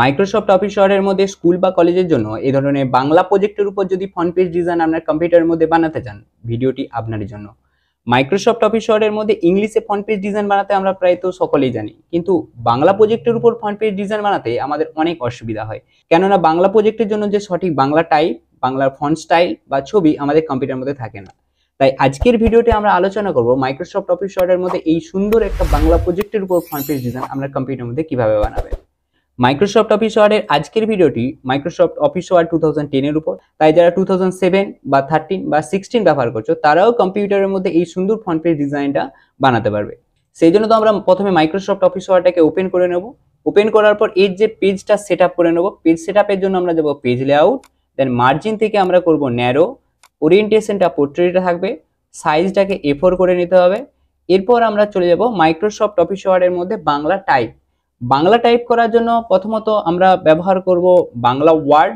Microsoft office শহরের মধ্যে school বা কলেজের জন্য এই ধরনের বাংলা প্রজেক্টের উপর যদি ফ্রন্ট পেজ ডিজাইন আপনার কম্পিউটারের মধ্যে বানাতে চান ভিডিওটি আপনার জন্য মাইক্রোসফট অফিস শহরের মধ্যে ইংলিশে ফ্রন্ট পেজ ডিজাইন বানাতে আমরা প্রায় তো সকলেই জানি কিন্তু বাংলা প্রজেক্টের উপর ফ্রন্ট পেজ ডিজাইন বানাতে আমাদের অনেক অসুবিধা হয় কেননা বাংলা প্রজেক্টের জন্য যে সঠিক বাংলা টাইপ বাংলার ফন্ট স্টাইল বা ছবি আমাদের কম্পিউটার মধ্যে থাকে না তাই আজকের ভিডিওতে আমরা আলোচনা করব মাইক্রোসফট অফিস শর্টের মধ্যে এই সুন্দর একটা বাংলা প্রজেক্টের উপর ফ্রন্ট পেজ ডিজাইন আমরা কম্পিউটার মধ্যে কিভাবে বানাবেন মাইক্রোসফট অফিস ওয়ার্ডের আজকের ভিডিওটি Microsoft Office Word two thousand টেনের উপর তাই যারা টু থাউজেন্ড সেভেন বা থার্টিন বা সিক্সটিন ব্যবহার করছো তারাও কম্পিউটারের মধ্যে এই সুন্দর ফন্টের ডিজাইনটা বানাতে পারবে সেই জন্য তো আমরা প্রথমে মাইক্রোসফট অফিস ওয়ার্ডটাকে ওপেন করে নেব ওপেন করার পর এর যে পেজটা সেট করে নেব পেজ সেট জন্য আমরা যাবো পেজ লেআউট দেন মার্জিন থেকে আমরা করব ন্যারো ওরিয়েন্টেশনটা পোর্ট্রেটটা থাকবে সাইজটাকে এফোর করে নিতে হবে এরপর আমরা চলে যাব মাইক্রোসফট অফিস ওয়ার্ডের মধ্যে বাংলা টাইপ বাংলা টাইপ করার জন্য প্রথমত আমরা ব্যবহার করব বাংলা ওয়ার্ড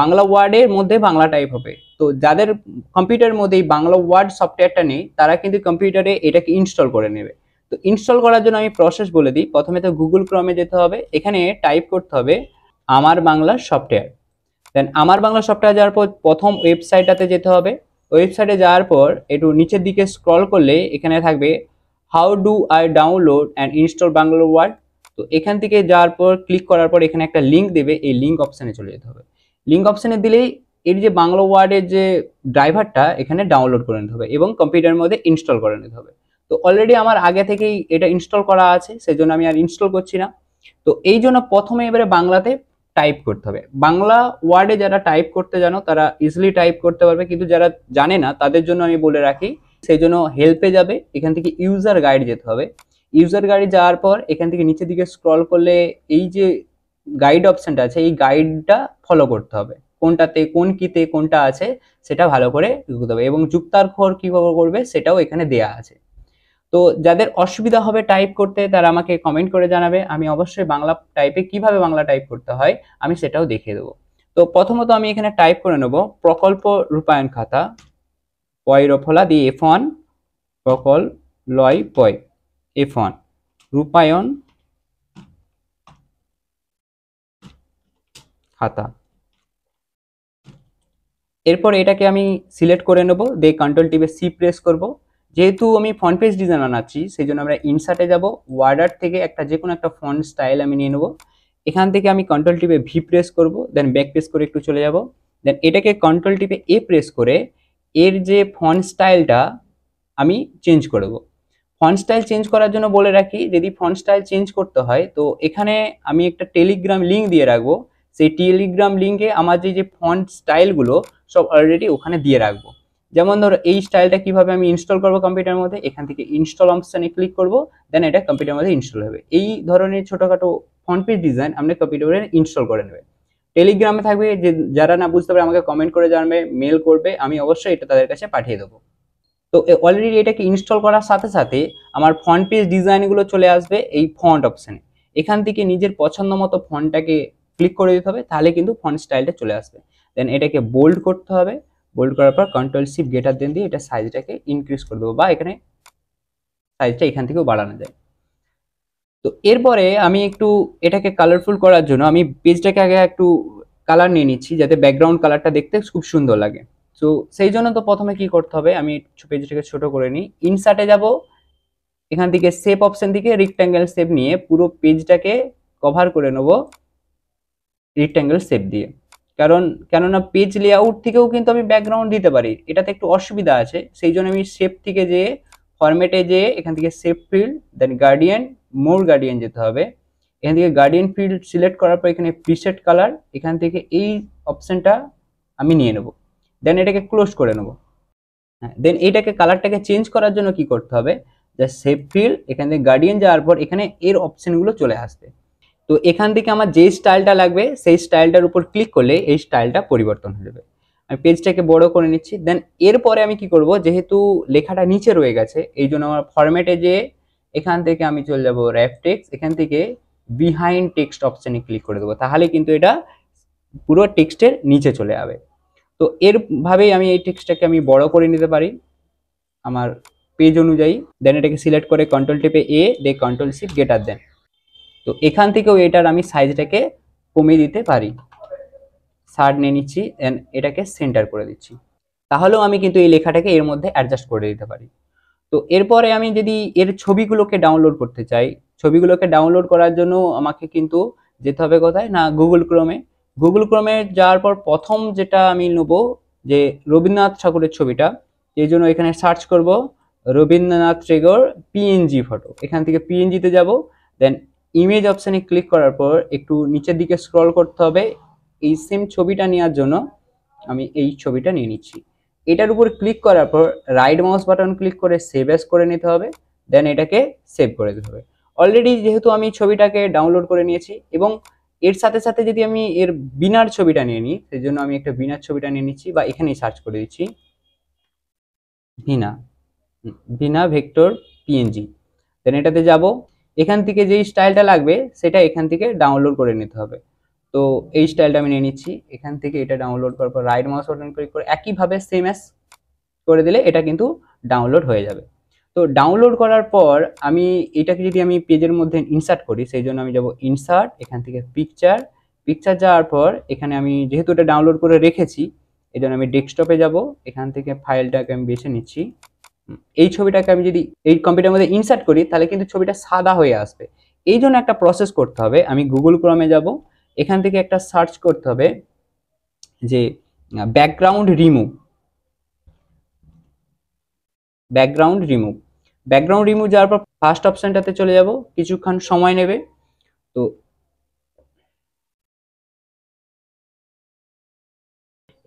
বাংলা ওয়ার্ডের মধ্যে বাংলা টাইপ হবে তো যাদের কম্পিউটারের মধ্যে এই বাংলা ওয়ার্ড সফটওয়্যারটা নেই তারা কিন্তু কম্পিউটারে এটাকে ইনস্টল করে নেবে তো ইনস্টল করার জন্য আমি প্রসেস বলে দিই প্রথমে তো গুগল ক্রমে যেতে হবে এখানে টাইপ করতে হবে আমার বাংলা সফটওয়্যার দেন আমার বাংলা সফটওয়্যার যাওয়ার পর প্রথম ওয়েবসাইটটাতে যেতে হবে ওয়েবসাইটে যাওয়ার পর একটু নিচের দিকে স্ক্রল করলে এখানে থাকবে how do I download and install Bangla word তো এখান থেকে যাওয়ার পর ক্লিক করার পর এখানে একটা লিঙ্ক দেবে এই লিঙ্ক অপশানে চলে যেতে হবে লিঙ্ক অপশানে দিলেই এর যে বাংলা ওয়ার্ডের যে ড্রাইভারটা এখানে ডাউনলোড করে নিতে হবে এবং কম্পিউটারের মধ্যে ইনস্টল করে নিতে হবে তো অলরেডি আমার আগে থেকেই এটা ইনস্টল করা আছে সেজন্য আমি আর ইনস্টল করছি না তো এই জন্য প্রথমে এবারে বাংলাতে টাইপ করতে হবে বাংলা ওয়ার্ডে যারা টাইপ করতে জানো তারা ইজিলি টাইপ করতে পারবে কিন্তু যারা জানে না তাদের জন্য আমি বলে রাখি সেই জন্য হেল্পে যাবে এখান থেকে ইউজার গাইড যেতে হবে ইউজার গাড়ি যাওয়ার পর এখান থেকে নিচের দিকে স্ক্রল করলে এই যে গাইড অপশানটা আছে এই গাইডটা ফলো করতে হবে কোনটাতে কোন কিতে কোনটা আছে সেটা ভালো করে করতে হবে এবং যুক্তাক্ষর কীভাবে করবে সেটাও এখানে দেয়া আছে তো যাদের অসুবিধা হবে টাইপ করতে তারা আমাকে কমেন্ট করে জানাবে আমি অবশ্যই বাংলা টাইপে কিভাবে বাংলা টাইপ করতে হয় আমি সেটাও দেখিয়ে দেবো তো প্রথমত আমি এখানে টাইপ করে নেব প্রকল্প রূপায়ণ খাতা পয় রফলা দি এফ ওয়ান প্রকল লয় পয় এফ ওয়ান রূপায়ণ খাতা এরপর এটাকে আমি সিলেক্ট করে নেব দিয়ে কন্ট্রোল টিপে সি প্রেস করব যেহেতু আমি ফ্রন্ট পেজ ডিজাইন আনাচ্ছি সেই জন্য আমরা ইনসার্টে যাব ওয়ার্ডার থেকে একটা যে কোনো একটা ফন্ট স্টাইল আমি নিয়ে নেব এখান থেকে আমি কন্ট্রোল টিপে ভি প্রেস করব দেন ব্যাক প্রেস করে একটু চলে যাব দেন এটাকে কন্ট্রোল টিপে এ প্রেস করে এর যে ফন্ট স্টাইলটা আমি চেঞ্জ করবো ফন্ট স্টাইল চেঞ্জ করার জন্য বলে রাখি যদি ফন্ট স্টাইল চেঞ্জ করতে হয় তো এখানে আমি একটা টেলিগ্রাম লিঙ্ক দিয়ে রাখবো সেই টেলিগ্রাম লিঙ্কে আমার যে যে ফন্ট স্টাইলগুলো সব অলরেডি ওখানে দিয়ে রাখবো যেমন ধরো এই স্টাইলটা কিভাবে আমি ইনস্টল করব কম্পিউটারের মধ্যে এখান থেকে ইনস্টল অপশানে ক্লিক করব দেন এটা কম্পিউটার মধ্যে ইনস্টল হবে এই ধরনের ছোটোখাটো ফন্ট পেজ ডিজাইন আপনি কম্পিউটারে ইনস্টল করে নেবে টেলিগ্রামে থাকবে যে যারা না বুঝতে পারে আমাকে কমেন্ট করে জানবে মেল করবে আমি অবশ্যই এটা তাদের কাছে পাঠিয়ে দেবো তো অলরেডি এটাকে ইনস্টল করার সাথে সাথে আমার ফন্ট পেজ ডিজাইনগুলো চলে আসবে এই ফন্ট অপশানে এখান থেকে নিজের পছন্দ মতো ফন্টটাকে ক্লিক করে দিতে হবে তাহলে কিন্তু ফন্ট স্টাইলটা চলে আসবে দেন এটাকে বোল্ড করতে হবে বোল্ড করার পর কন্ট্রোল সিপ গেটার দেন দিয়ে এটা সাইজটাকে ইনক্রিজ করে দেবো বা এখানে সাইজটা এখান থেকেও বাড়ানো যায় তো এরপরে আমি একটু এটাকে কালারফুল করার জন্য আমি পেজটাকে আগে একটু কালার নিয়ে নিচ্ছি যাতে ব্যাকগ্রাউন্ড কালারটা দেখতে খুব সুন্দর লাগে সো সেই জন্য তো প্রথমে কি করতে হবে আমি পেজটাকে ছোট করে নিই ইনসার্টে যাব এখান থেকে সেপ অপশন থেকে রেক্ট্যাঙ্গেল সেপ নিয়ে পুরো পেজটাকে কভার করে নেব রেক্ট্যাঙ্গেল সেপ দিয়ে কারণ কেননা পেজ লেআউট থেকেও কিন্তু আমি ব্যাকগ্রাউন্ড দিতে পারি এটাতে একটু অসুবিধা আছে সেই জন্য আমি সেপ থেকে যে ফরম্যাটে যে এখান থেকে shape fill then gradient more gradient যেতে হবে এখান থেকে গার্ডিয়ান ফিল্ড সিলেক্ট করার পর এখানে প্রিসেট কালার এখান থেকে এই অপশানটা আমি নিয়ে নেবো দেন এটাকে ক্লোজ করে নেব হ্যাঁ দেন এইটাকে কালারটাকে চেঞ্জ করার জন্য কি করতে হবে যা সেভ ফিল এখান থেকে গার্ডিয়ান যাওয়ার পর এখানে এর অপশানগুলো চলে আসবে তো এখান থেকে আমার যে স্টাইলটা লাগবে সেই স্টাইলটার উপর ক্লিক করলে এই স্টাইলটা পরিবর্তন হয়ে যাবে আমি পেজটাকে বড় করে নিচ্ছি দেন এরপরে আমি কি করব যেহেতু লেখাটা নিচে রয়ে গেছে এই জন্য আমার ফরম্যাটে যে এখান থেকে আমি চলে যাব র্যাপ টেক্স এখান থেকে বিহাইন্ড টেক্সট অপশানে ক্লিক করে দেবো তাহলে কিন্তু এটা পুরো টেক্সটের নিচে চলে যাবে তো এরভাবেই আমি এই টেক্সটটাকে আমি বড় করে নিতে পারি আমার পেজ অনুযায়ী দেন এটাকে সিলেক্ট করে কন্ট্রোল টেপে এ দে কন্ট্রোল সি গেটার দেন তো এখান থেকেও এটার আমি সাইজটাকে কমিয়ে দিতে পারি সার নিয়ে নিচ্ছি অ্যান্ড এটাকে সেন্টার করে দিচ্ছি তাহলেও আমি কিন্তু এই লেখাটাকে এর মধ্যে অ্যাডজাস্ট করে দিতে পারি তো এরপরে আমি যদি এর ছবিগুলোকে ডাউনলোড করতে চাই ছবিগুলোকে ডাউনলোড করার জন্য আমাকে কিন্তু যেতে হবে কোথায় না গুগল ক্রোমে গুগল ক্রোমে যাওয়ার পর প্রথম যেটা আমি নেব যে রবীন্দ্রনাথ ঠাকুরের ছবিটা এই জন্য এখানে সার্চ করব রবীন্দ্রনাথ ট্রেগর পিএনজি ফটো এখান থেকে পিএনজিতে যাব দেন ইমেজ অপশানে ক্লিক করার পর একটু নিচের দিকে স্ক্রল করতে হবে এই সেম ছবিটা নেওয়ার জন্য আমি এই ছবিটা নিয়ে নিচ্ছি এটার উপর ক্লিক করার পর রাইট মাউস বাটন ক্লিক করে সেভ অ্যাস করে নিতে হবে দেন এটাকে সেভ করে দিতে হবে অলরেডি যেহেতু আমি ছবিটাকে ডাউনলোড করে নিয়েছি এবং এর সাথে সাথে যদি আমি এর বিনার ছবিটা নিয়ে নিই সেই জন্য আমি একটা বিনার ছবিটা নিয়ে নিচ্ছি বা এখানেই সার্চ করে দিচ্ছি বিনা বিনা ভেক্টর পিএনজি দেন এটাতে যাব এখান থেকে যেই স্টাইলটা লাগবে সেটা এখান থেকে ডাউনলোড করে নিতে হবে তো এই স্টাইলটা আমি নিয়ে নিচ্ছি এখান থেকে এটা ডাউনলোড করার পর রাইট মাউস বাটন ক্লিক করে একইভাবে সেম অ্যাস করে দিলে এটা কিন্তু ডাউনলোড হয়ে যাবে তো ডাউনলোড করার পর আমি এটাকে যদি আমি পেজের মধ্যে ইনসার্ট করি সেই জন্য আমি যাব ইনসার্ট এখান থেকে পিকচার পিকচার যাওয়ার পর এখানে আমি যেহেতু এটা ডাউনলোড করে রেখেছি এই জন্য আমি ডেস্কটপে যাব এখান থেকে ফাইলটাকে আমি বেছে নিচ্ছি এই ছবিটাকে আমি যদি এই কম্পিউটার মধ্যে ইনসার্ট করি তাহলে কিন্তু ছবিটা সাদা হয়ে আসবে এই জন্য একটা প্রসেস করতে হবে আমি গুগল ক্রমে যাব এখান থেকে একটা সার্চ করতে হবে যে background remove background remove background remove যাওয়ার পর ফার্স্ট অপশানটাতে চলে যাব কিছুক্ষণ সময় নেবে তো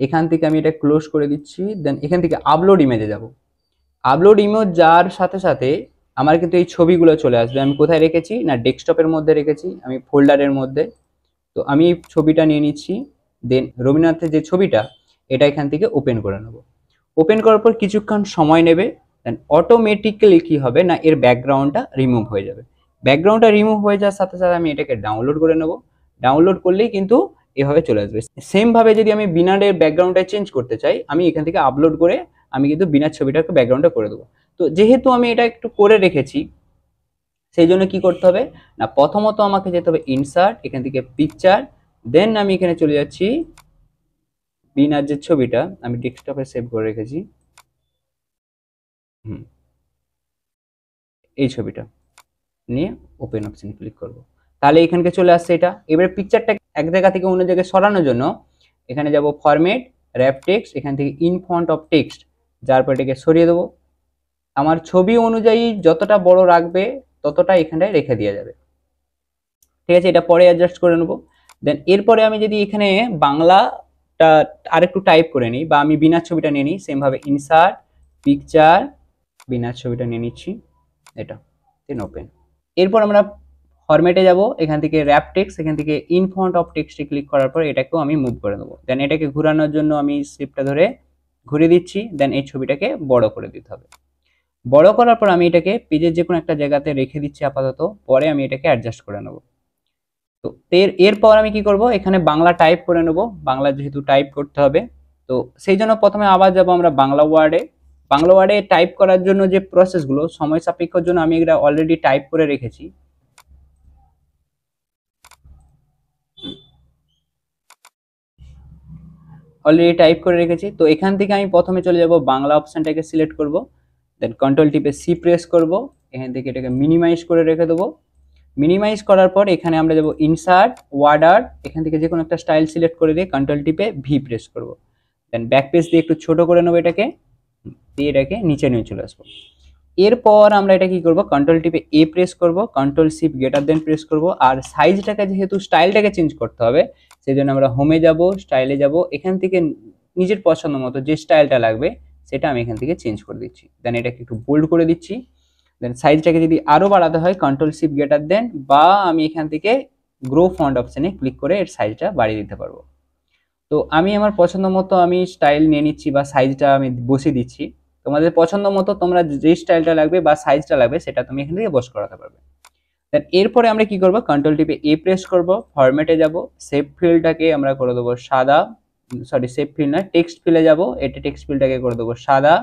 এখান থেকে আমি এটা ক্লোজ করে দিচ্ছি দেন এখান থেকে আপলোড ইমেজে যাব আপলোড ইমেজ যাওয়ার সাথে সাথে আমার কিন্তু এই ছবিগুলো চলে আসবে আমি কোথায় রেখেছি না ডেস্কটপের মধ্যে রেখেছি আমি ফোল্ডারের মধ্যে তো আমি এই ছবিটা নিয়ে নিচ্ছি দেন রবীন্দ্রনাথের যে ছবিটা এটা এখান থেকে ওপেন করে নেব ওপেন করার পর কিছুক্ষণ সময় নেবে দেন অটোমেটিক্যালি কী হবে না এর ব্যাকগ্রাউন্ডটা রিমুভ হয়ে যাবে ব্যাকগ্রাউন্ডটা রিমুভ হয়ে যাওয়ার সাথে সাথে আমি এটাকে ডাউনলোড করে নেব ডাউনলোড করলেই কিন্তু এভাবে চলে আসবে সেমভাবে যদি আমি বিনারের ব্যাকগ্রাউন্ডটা চেঞ্জ করতে চাই আমি এখান থেকে আপলোড করে আমি কিন্তু বিনার ছবিটাকে ব্যাকগ্রাউন্ডটা করে দেবো তো যেহেতু আমি এটা একটু করে রেখেছি সেই জন্য কী করতে হবে না প্রথমত আমাকে যেতে হবে ইনসার্ট এখান থেকে পিকচার দেন আমি এখানে চলে যাচ্ছি বিনার যে ছবিটা আমি ডেস্কটপে সেভ করে রেখেছি হুম এই ছবিটা নিয়ে ওপেন অপশন ক্লিক করব তাহলে এখানকে চলে আসছে এটা এবারে পিকচারটা এক জায়গা থেকে অন্য জায়গায় সরানোর জন্য এখানে যাব ফরম্যাট র্যাপ টেক্সট এখান থেকে ইন ফন্ট অফ টেক্সট যার পর এটাকে সরিয়ে দেবো আমার ছবি অনুযায়ী যতটা বড় রাখবে ততটা এখানটায় রেখে দেওয়া যাবে ঠিক আছে এটা পরে অ্যাডজাস্ট করে নেবো দেন এরপরে আমি যদি এখানে বাংলাটা আরেকটু টাইপ করে নিই বা আমি বিনা ছবিটা নিয়ে নিই সেমভাবে ইনসার্ট পিকচার বিনার ছবিটা নিয়ে নিচ্ছি এটা দেন ওপেন এরপর আমরা ফরম্যাটে যাব এখান থেকে র্যাপ টেক্স এখান থেকে ইন অফ টেক্সটে ক্লিক করার পর এটাকেও আমি মুভ করে নেবো দেন এটাকে ঘুরানোর জন্য আমি স্লিপটা ধরে ঘুরে দিচ্ছি দেন এই ছবিটাকে বড় করে দিতে হবে বড় করার পর আমি এটাকে পেজের যে কোনো একটা জায়গাতে রেখে দিচ্ছি আপাতত পরে আমি এটাকে অ্যাডজাস্ট করে নেব তো এর এরপর আমি কি করব এখানে বাংলা টাইপ করে নেব বাংলা যেহেতু টাইপ করতে হবে তো সেই জন্য প্রথমে আবার যাব আমরা বাংলা ওয়ার্ডে বাংলা ওয়ার্ডে টাইপ করার জন্য যে প্রসেসগুলো সময় সাপেক্ষর জন্য আমি এটা অলরেডি টাইপ করে রেখেছি অলরেডি টাইপ করে রেখেছি তো এখান থেকে আমি প্রথমে চলে যাব বাংলা অপশানটাকে সিলেক্ট করব দেন কন্ট্রোল টিপে সি প্রেস করব এখান থেকে এটাকে মিনিমাইজ করে রেখে দেবো মিনিমাইজ করার পর এখানে আমরা যাব ইনসার্ট ওয়ার্ডার এখান থেকে যে কোনো একটা স্টাইল সিলেক্ট করে দিয়ে কন্ট্রোল টিপে ভি প্রেস করব দেন ব্যাক পেজ দিয়ে একটু ছোট করে নেবো এটাকে দিয়ে এটাকে নিচে নিয়ে চলে আসবো এরপর আমরা এটা কি করব কন্ট্রোল টিপে এ প্রেস করব control shift greater then press করব আর সাইজটাকে যেহেতু স্টাইলটাকে চেঞ্জ করতে হবে সেই জন্য আমরা হোমে যাব স্টাইলে যাব এখান থেকে নিজের পছন্দ মতো যে স্টাইলটা লাগবে সেটা আমি এখান থেকে চেঞ্জ করে দিচ্ছি দেন এটাকে একটু বোল্ড করে দিচ্ছি দেন সাইজটাকে যদি আরও বাড়াতে হয় কন্ট্রোল শিপ গেটার দেন বা আমি এখান থেকে গ্রো ফন্ড অপশানে ক্লিক করে এর সাইজটা বাড়িয়ে দিতে পারবো তো আমি আমার পছন্দ মতো আমি স্টাইল নিয়ে নিচ্ছি বা সাইজটা আমি বসিয়ে দিচ্ছি তোমাদের পছন্দ মতো তোমরা যে স্টাইলটা লাগবে বা সাইজটা লাগবে সেটা তুমি এখান থেকে বস করাতে পারবে দেন এরপরে আমরা কি করব কন্ট্রোল টিপে এ প্রেস করব ফরম্যাটে যাব সেভ ফিল্ডটাকে আমরা করে দেবো সাদা সরি সেভ ফিল্ড না টেক্সট ফিলে যাব এটা টেক্সট ফিল্ডটাকে করে দেবো সাদা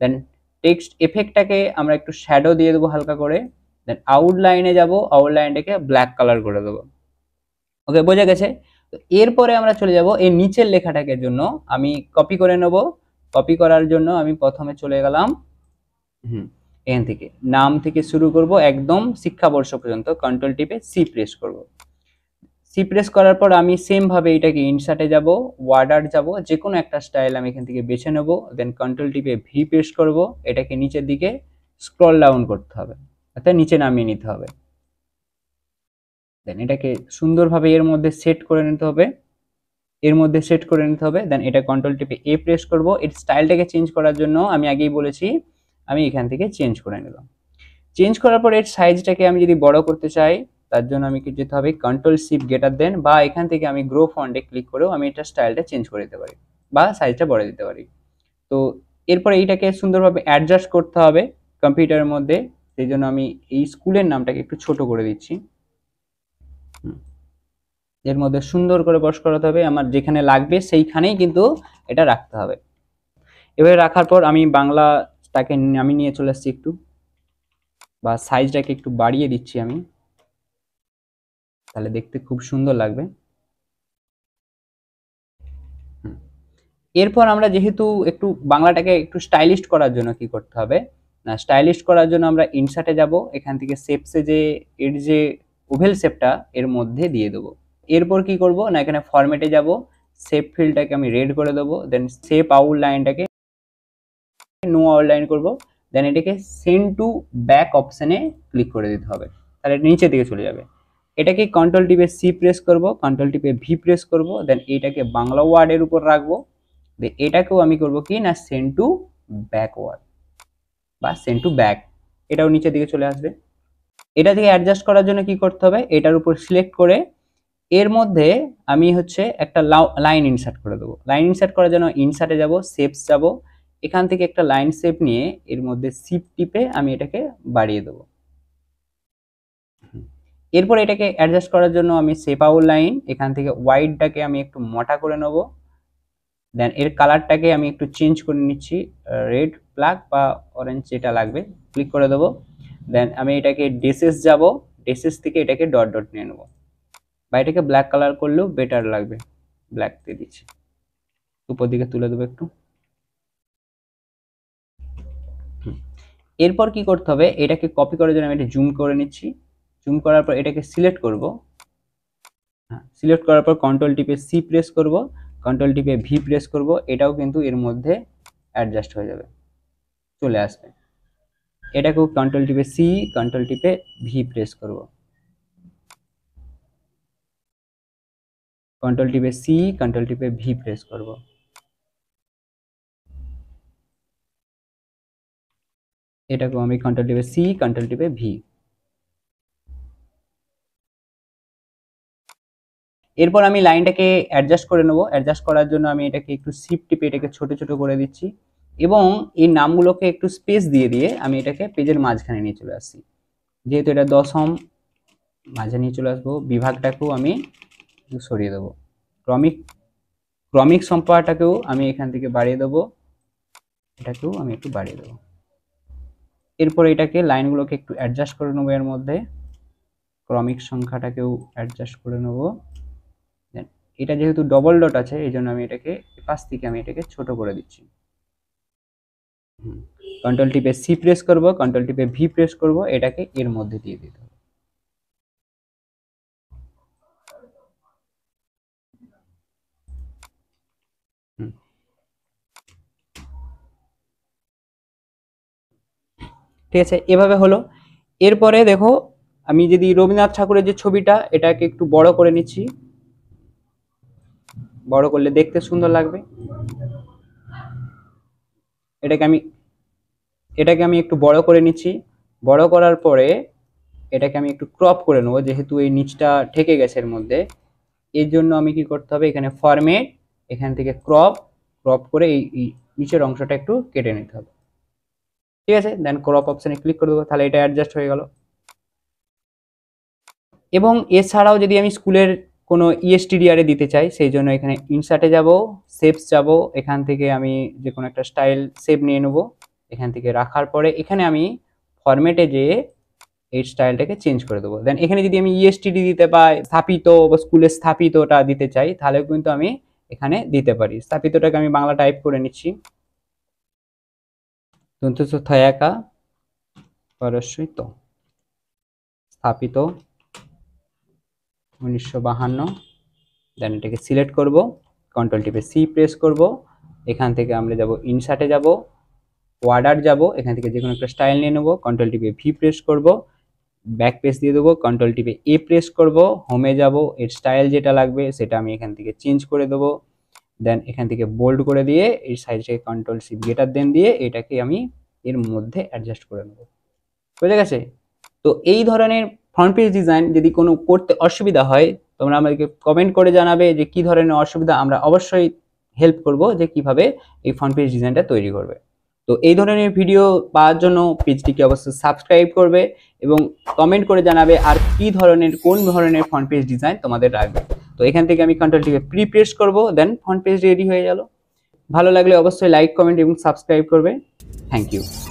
দেন টেক্সট এফেক্টটাকে আমরা একটু শ্যাডো দিয়ে দেবো হালকা করে দেন আউটলাইনে যাব আউটলাইনটাকে ব্ল্যাক কালার করে দেবো ওকে বোঝা গেছে তো এরপরে আমরা চলে যাব এই নিচের লেখাটাকে জন্য আমি কপি করে নেব কপি করার জন্য আমি প্রথমে চলে গেলাম হুম এখান থেকে নাম থেকে শুরু করব একদম শিক্ষাবর্ষ পর্যন্ত কন্ট্রোল টিপে সি প্রেস করব সি প্রেস করার পর আমি সেমভাবে এটাকে ইনসার্টে যাব ওয়ার্ডার যাব যে কোনো একটা স্টাইল আমি এখান থেকে বেছে নেব দেন কন্ট্রোল টিপে ভি প্রেস করব এটাকে নিচের দিকে স্ক্রল ডাউন করতে হবে অর্থাৎ নিচে নামিয়ে নিতে হবে দেন এটাকে সুন্দরভাবে এর মধ্যে সেট করে নিতে হবে এর মধ্যে সেট করে নিতে হবে দেন এটা কন্ট্রোল টিপে এ প্রেস করব এর স্টাইলটাকে চেঞ্জ করার জন্য আমি আগেই বলেছি আমি এখান থেকে চেঞ্জ করে নিলাম চেঞ্জ করার পর এর সাইজটাকে আমি যদি বড় করতে চাই তার জন্য আমি কি যেতে হবে কন্ট্রোল শিপ গেটার দেন বা এখান থেকে আমি গ্রো ফন্ডে ক্লিক করেও আমি এটা স্টাইলটা চেঞ্জ করে দিতে পারি বা সাইজটা বড় দিতে পারি তো এরপর এইটাকে সুন্দরভাবে অ্যাডজাস্ট করতে হবে কম্পিউটারের মধ্যে সেই জন্য আমি এই স্কুলের নামটাকে একটু ছোট করে দিচ্ছি এর মধ্যে সুন্দর করে বস করাতে হবে আমার যেখানে লাগবে সেইখানেই কিন্তু এটা রাখতে হবে এবারে রাখার পর আমি বাংলাটাকে আমি নিয়ে চলে আসছি একটু বা সাইজটাকে একটু বাড়িয়ে দিচ্ছি আমি তাহলে দেখতে খুব সুন্দর লাগবে এরপর আমরা যেহেতু একটু বাংলাটাকে একটু স্টাইলিশ করার জন্য কি করতে হবে না স্টাইলিশ করার জন্য আমরা ইনসার্টে যাব এখান থেকে সেপসে যে এর যে ওভেল সেপটা এর মধ্যে দিয়ে দেবো এরপর কি করব না এখানে ফর্মেটে যাব সেপ ফিল্ডটাকে আমি রেড করে দেবো দেন সেপ আউট লাইনটাকে নো লাইন করবো দেন এটাকে সেন্ড টু ব্যাক অপশানে ক্লিক করে দিতে হবে তাহলে নিচে দিকে চলে যাবে এটাকে কন্ট্রোল টিপে সি প্রেস করব কন্ট্রোল টিপে ভি প্রেস করব দেন এটাকে বাংলা ওয়ার্ডের উপর রাখবো দেন এটাকেও আমি করব কি না সেন্ড টু ব্যাক ওয়ার্ড বা সেন্ড টু ব্যাক এটাও নিচের দিকে চলে আসবে এটা থেকে অ্যাডজাস্ট করার জন্য কি করতে হবে এটার উপর সিলেক্ট করে এর মধ্যে আমি হচ্ছে একটা লাইন ইনসার্ট করে দেবো লাইন ইনসার্ট করার জন্য ইনসার্টে যাব শেপস যাব এখান থেকে একটা লাইন শেপ নিয়ে এর মধ্যে সিপ টিপে আমি এটাকে বাড়িয়ে দেবো এরপর এটাকে অ্যাডজাস্ট করার জন্য আমি শেপ আউট লাইন এখান থেকে হোয়াইটটাকে আমি একটু মোটা করে নেব দেন এর কালারটাকে আমি একটু চেঞ্জ করে নিচ্ছি রেড ব্ল্যাক বা অরেঞ্জ যেটা লাগবে ক্লিক করে দেবো দেন আমি এটাকে ডেসেস যাব ডেসেস থেকে এটাকে ডট ডট নিয়ে নেবো বা এটাকে ব্ল্যাক কালার করলেও বেটার লাগবে ব্ল্যাক দিয়ে দিচ্ছি উপর দিকে তুলে দেবো একটু এরপর কি করতে হবে এটাকে কপি করার জন্য আমি এটা জুম করে নিচ্ছি জুম করার পর এটাকে সিলেক্ট করব হ্যাঁ সিলেক্ট করার পর কন্ট্রোল টিপে সি প্রেস করব কন্ট্রোল টিপে ভি প্রেস করব এটাও কিন্তু এর মধ্যে অ্যাডজাস্ট হয়ে যাবে চলে আসবে এটাকে কন্ট্রোল টিপে সি কন্ট্রোল টিপে ভি প্রেস করব কন্ট্রোল টিপে সি কন্ট্রোল টিপে ভি প্রেস করব এটাকে আমি কন্ট্রোল টিপে সি কন্ট্রোল টিপে ভি এরপর আমি লাইনটাকে অ্যাডজাস্ট করে নেবো অ্যাডজাস্ট করার জন্য আমি এটাকে একটু শিফট টিপে এটাকে ছোট ছোট করে দিচ্ছি এবং এই নামগুলোকে একটু স্পেস দিয়ে দিয়ে আমি এটাকে পেজের মাঝখানে নিয়ে চলে আসছি যেহেতু এটা দশম মাঝে নিয়ে চলে আসবো বিভাগটাকেও আমি সরিয়ে দেবো ক্রমিক ক্রমিক সম্পাটাকেও আমি এখান থেকে বাড়িয়ে দেবো এটাকেও আমি একটু বাড়িয়ে দেবো এরপর এটাকে লাইনগুলোকে একটু অ্যাডজাস্ট করে নেবো এর মধ্যে ক্রমিক সংখ্যাটাকেও অ্যাডজাস্ট করে নেবো এটা যেহেতু ডবল ডট আছে এই জন্য আমি এটাকে পাশ থেকে আমি এটাকে ছোট করে দিচ্ছি কন্ট্রোল টিপে সি প্রেস করব কন্ট্রোল টিপে ভি প্রেস করব এটাকে এর মধ্যে দিয়ে দিতে হবে ঠিক আছে এভাবে হলো এরপরে দেখো আমি যদি রবীন্দ্রনাথ ঠাকুরের যে ছবিটা এটাকে একটু বড় করে নিচ্ছি বড় করলে দেখতে সুন্দর লাগবে এটাকে আমি এটাকে আমি একটু বড় করে নিচ্ছি বড় করার পরে এটাকে আমি একটু ক্রপ করে নেবো যেহেতু এই নিচটা ঠেকে গেছে এর মধ্যে এর জন্য আমি কি করতে হবে এখানে ফরমেট এখান থেকে ক্রপ ক্রপ করে এই নিচের অংশটা একটু কেটে নিতে হবে ঠিক আছে দেন ক্রপ অপশানে ক্লিক করে দেবো তাহলে এটা অ্যাডজাস্ট হয়ে গেল এবং এছাড়াও যদি আমি স্কুলের কোনো ইএসটিডিআরে e দিতে চাই সেই জন্য এখানে ইনসার্টে যাব সেভস যাব এখান থেকে আমি যে কোনো একটা স্টাইল সেভ নিয়ে নেব এখান থেকে রাখার পরে এখানে আমি ফরম্যাটে যেয়ে এই স্টাইলটাকে চেঞ্জ করে দেবো দেন এখানে যদি আমি ইএসটিডি e দিতে পাই স্থাপিত বা স্কুলে স্থাপিতটা দিতে চাই তাহলেও কিন্তু আমি এখানে দিতে পারি স্থাপিতটাকে আমি বাংলা টাইপ করে নিচ্ছি দন্তস্থ থয়াকা পরশ্রিত স্থাপিত উনিশশো বাহান্ন দেন এটাকে সিলেক্ট করব কন্ট্রোল টিপে সি প্রেস করব এখান থেকে আমরা যাব ইনসার্টে যাব ওয়ার্ডার যাব এখান থেকে যে কোনো একটা স্টাইল নিয়ে নেবো কন্ট্রোল টিপে ভি প্রেস করব ব্যাক প্রেস দিয়ে দেবো কন্ট্রোল টিপে এ প্রেস করব হোমে যাব এর স্টাইল যেটা লাগবে সেটা আমি এখান থেকে চেঞ্জ করে দেবো দেন এখান থেকে বোল্ড করে দিয়ে এর সাইজটাকে কন্ট্রোল সি গেটার দেন দিয়ে এটাকে আমি এর মধ্যে অ্যাডজাস্ট করে নেব বুঝে গেছে তো এই ধরনের ফ্রন্ট পেজ ডিজাইন যদি কোনো করতে অসুবিধা হয় তোমরা আমাদেরকে কমেন্ট করে জানাবে যে কি ধরনের অসুবিধা আমরা অবশ্যই হেল্প করব যে কিভাবে এই ফ্রন্ট পেজ ডিজাইনটা তৈরি করবে তো এই ধরনের ভিডিও পাওয়ার জন্য পেজটিকে অবশ্যই সাবস্ক্রাইব করবে এবং কমেন্ট করে জানাবে আর কি ধরনের কোন ধরনের ফ্রন্ট পেজ ডিজাইন তোমাদের রাখবে তো এখান থেকে আমি কন্ট্রোলটিকে প্রি প্রেস করবো দেন ফ্রন্ট পেজ রেডি হয়ে গেল ভালো লাগলে অবশ্যই লাইক কমেন্ট এবং সাবস্ক্রাইব করবে থ্যাংক ইউ